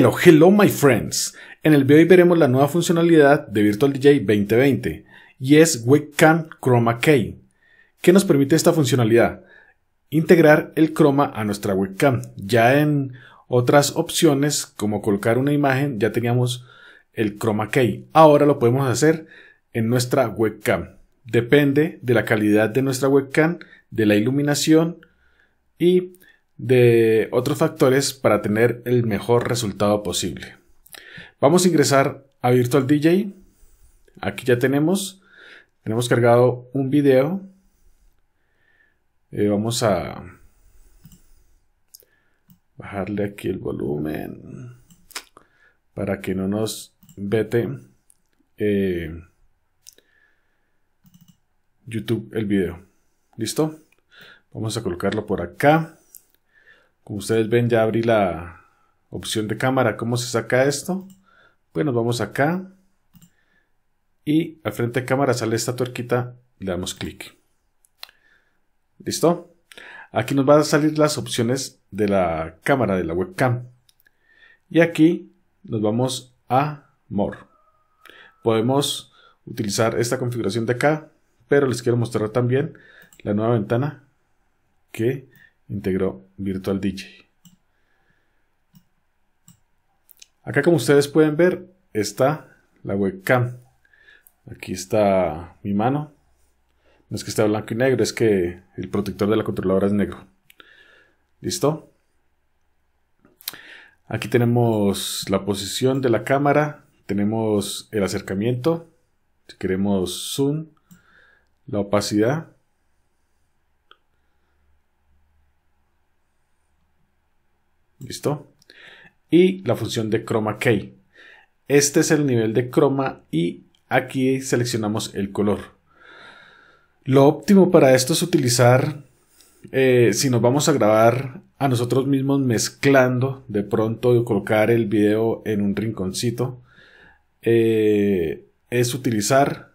Hello, hello my friends. En el video hoy veremos la nueva funcionalidad de Virtual DJ 2020 y es Webcam Chroma Key. ¿Qué nos permite esta funcionalidad? Integrar el Chroma a nuestra webcam. Ya en otras opciones como colocar una imagen ya teníamos el chroma key. Ahora lo podemos hacer en nuestra webcam. Depende de la calidad de nuestra webcam, de la iluminación y de otros factores para tener el mejor resultado posible. Vamos a ingresar a Virtual DJ. Aquí ya tenemos, tenemos cargado un video. Eh, vamos a bajarle aquí el volumen para que no nos vete eh, YouTube el video. ¿Listo? Vamos a colocarlo por acá. Como ustedes ven, ya abrí la opción de cámara. ¿Cómo se saca esto? Pues nos vamos acá. Y al frente de cámara sale esta tuerquita. Le damos clic. ¿Listo? Aquí nos van a salir las opciones de la cámara, de la webcam. Y aquí nos vamos a More. Podemos utilizar esta configuración de acá, pero les quiero mostrar también la nueva ventana que integró Virtual DJ. Acá como ustedes pueden ver está la webcam. Aquí está mi mano. No es que esté blanco y negro, es que el protector de la controladora es negro. ¿Listo? Aquí tenemos la posición de la cámara, tenemos el acercamiento, si queremos zoom, la opacidad, ¿Listo? Y la función de chroma key. Este es el nivel de croma y aquí seleccionamos el color. Lo óptimo para esto es utilizar, eh, si nos vamos a grabar a nosotros mismos mezclando, de pronto colocar el video en un rinconcito, eh, es utilizar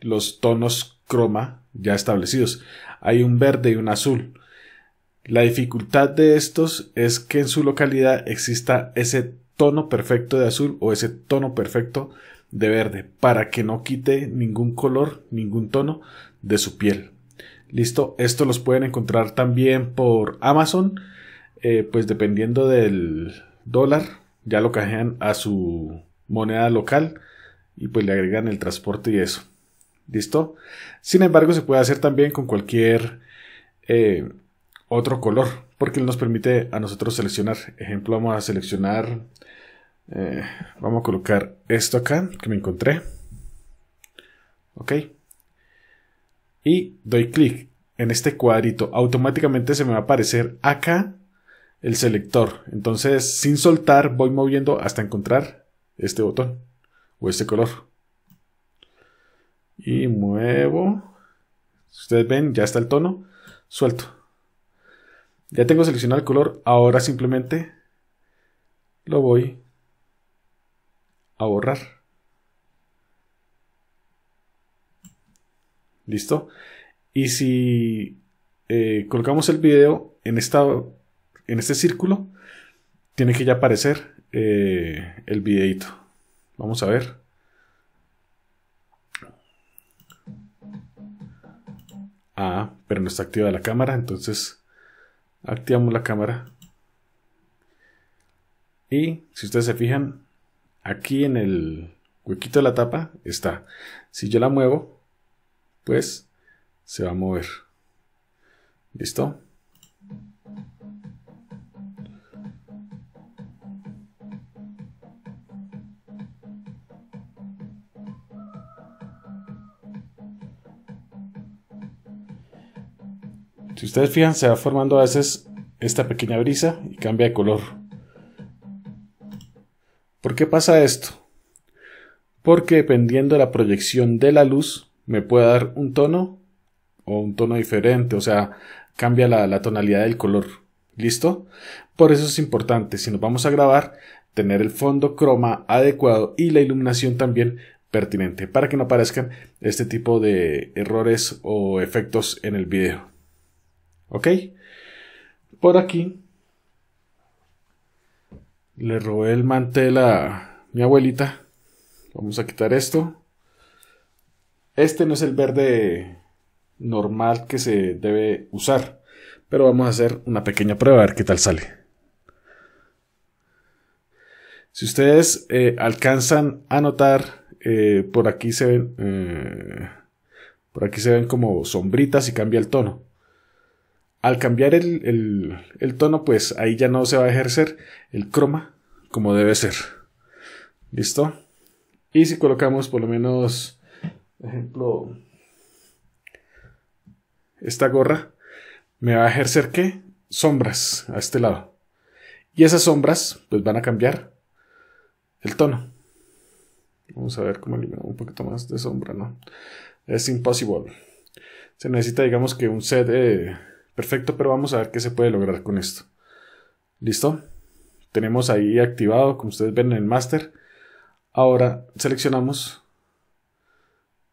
los tonos croma ya establecidos. Hay un verde y un azul. La dificultad de estos es que en su localidad exista ese tono perfecto de azul o ese tono perfecto de verde para que no quite ningún color, ningún tono de su piel. Listo, esto los pueden encontrar también por Amazon, eh, pues dependiendo del dólar, ya lo cajean a su moneda local y pues le agregan el transporte y eso. Listo. Sin embargo, se puede hacer también con cualquier eh, otro color, porque nos permite a nosotros seleccionar. Ejemplo, vamos a seleccionar, eh, vamos a colocar esto acá que me encontré. Ok. Y doy clic en este cuadrito. Automáticamente se me va a aparecer acá el selector. Entonces, sin soltar, voy moviendo hasta encontrar este botón o este color. Y muevo. Ustedes ven, ya está el tono. Suelto. Ya tengo seleccionado el color, ahora simplemente lo voy a borrar. ¿Listo? Y si eh, colocamos el video en, esta, en este círculo, tiene que ya aparecer eh, el videito. Vamos a ver. Ah, pero no está activada la cámara, entonces activamos la cámara. Y si ustedes se fijan, aquí en el huequito de la tapa está. Si yo la muevo, pues se va a mover. ¿Listo? Si ustedes fijan, se va formando a veces esta pequeña brisa y cambia de color. ¿Por qué pasa esto? Porque dependiendo de la proyección de la luz, me puede dar un tono o un tono diferente, o sea, cambia la, la tonalidad del color. ¿Listo? Por eso es importante, si nos vamos a grabar, tener el fondo croma adecuado y la iluminación también pertinente para que no aparezcan este tipo de errores o efectos en el video. Ok. Por aquí. Le robé el mantel a mi abuelita. Vamos a quitar esto. Este no es el verde normal que se debe usar. Pero vamos a hacer una pequeña prueba a ver qué tal sale. Si ustedes eh, alcanzan a notar, eh, por aquí se ven. Eh, por aquí se ven como sombritas y cambia el tono. Al cambiar el, tono, pues ahí ya no se va a ejercer el croma como debe ser. ¿Listo? Y si colocamos por lo menos, ejemplo, esta gorra, me va a ejercer qué? Sombras a este lado. Y esas sombras, pues van a cambiar el tono. Vamos a ver cómo eliminar un poquito más de sombra, ¿no? Es imposible. Se necesita, digamos que un set de... Perfecto, pero vamos a ver qué se puede lograr con esto. ¿Listo? Tenemos ahí activado, como ustedes ven en el master. Ahora seleccionamos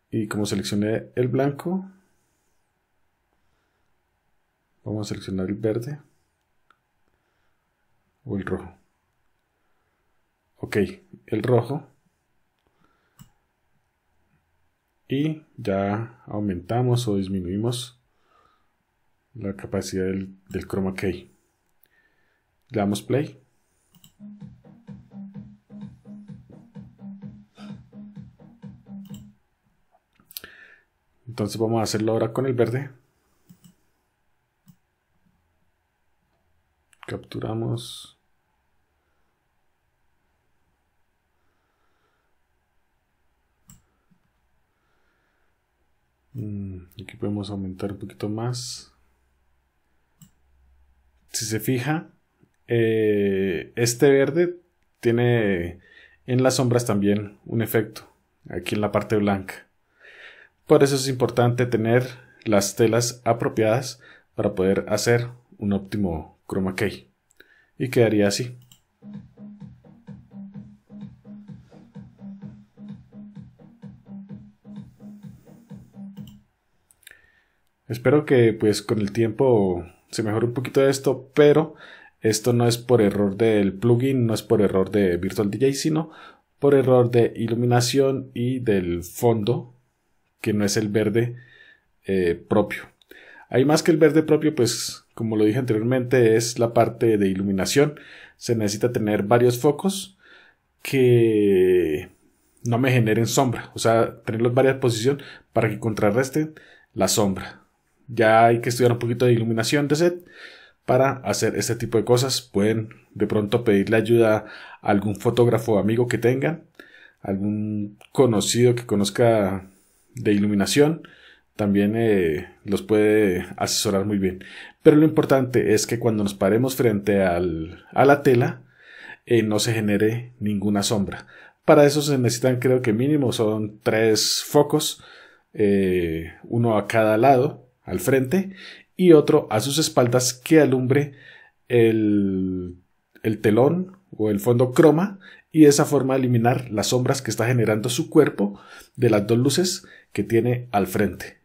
y como seleccioné el blanco, vamos a seleccionar el verde o el rojo. Ok, el rojo. Y ya aumentamos o disminuimos la capacidad del, del chroma key. Le damos play. Entonces vamos a hacerlo ahora con el verde. Capturamos. Mm, aquí podemos aumentar un poquito más si se fija, eh, este verde tiene en las sombras también un efecto, aquí en la parte blanca. Por eso es importante tener las telas apropiadas para poder hacer un óptimo chroma key. Y quedaría así. Espero que pues con el tiempo se mejora un poquito de esto, pero esto no es por error del plugin, no es por error de Virtual DJ, sino por error de iluminación y del fondo, que no es el verde eh, propio. Hay más que el verde propio, pues como lo dije anteriormente, es la parte de iluminación. Se necesita tener varios focos que no me generen sombra, o sea, tenerlos en varias posiciones para que contrarresten la sombra ya hay que estudiar un poquito de iluminación de set para hacer este tipo de cosas. Pueden de pronto pedirle ayuda a algún fotógrafo amigo que tengan, algún conocido que conozca de iluminación. También eh, los puede asesorar muy bien. Pero lo importante es que cuando nos paremos frente al, a la tela, eh, no se genere ninguna sombra. Para eso se necesitan, creo que mínimo son tres focos, eh, uno a cada lado, al frente y otro a sus espaldas que alumbre el, el telón o el fondo croma y de esa forma eliminar las sombras que está generando su cuerpo de las dos luces que tiene al frente.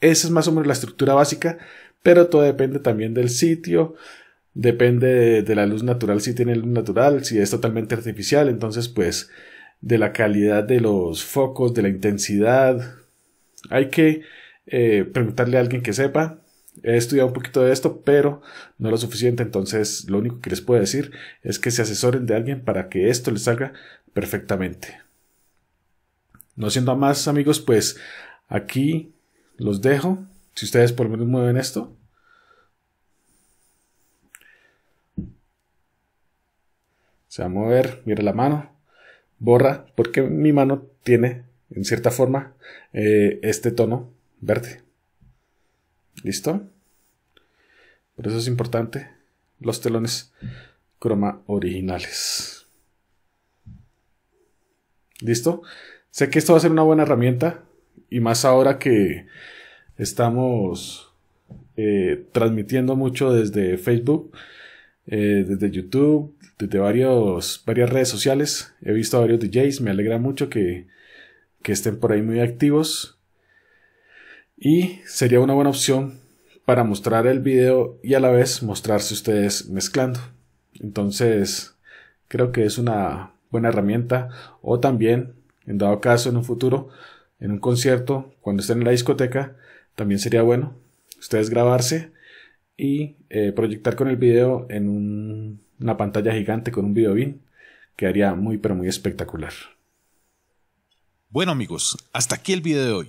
Esa es más o menos la estructura básica, pero todo depende también del sitio, depende de la luz natural, si tiene luz natural, si es totalmente artificial, entonces pues de la calidad de los focos, de la intensidad. Hay que eh, preguntarle a alguien que sepa. He estudiado un poquito de esto, pero no lo suficiente, entonces lo único que les puedo decir es que se asesoren de alguien para que esto les salga perfectamente. No siendo más amigos, pues aquí los dejo. Si ustedes por lo menos mueven esto. Se va a mover, mira la mano, borra, porque mi mano tiene, en cierta forma, eh, este tono verde. ¿Listo? Por eso es importante los telones croma originales. ¿Listo? Sé que esto va a ser una buena herramienta y más ahora que estamos eh, transmitiendo mucho desde Facebook, eh, desde YouTube, desde varios, varias redes sociales. He visto a varios DJs, me alegra mucho que, que estén por ahí muy activos y sería una buena opción para mostrar el video y a la vez mostrarse ustedes mezclando. Entonces, creo que es una buena herramienta o también, en dado caso, en un futuro, en un concierto, cuando estén en la discoteca, también sería bueno ustedes grabarse y eh, proyectar con el video en una pantalla gigante con un video bin. Quedaría muy pero muy espectacular. Bueno amigos, hasta aquí el video de hoy.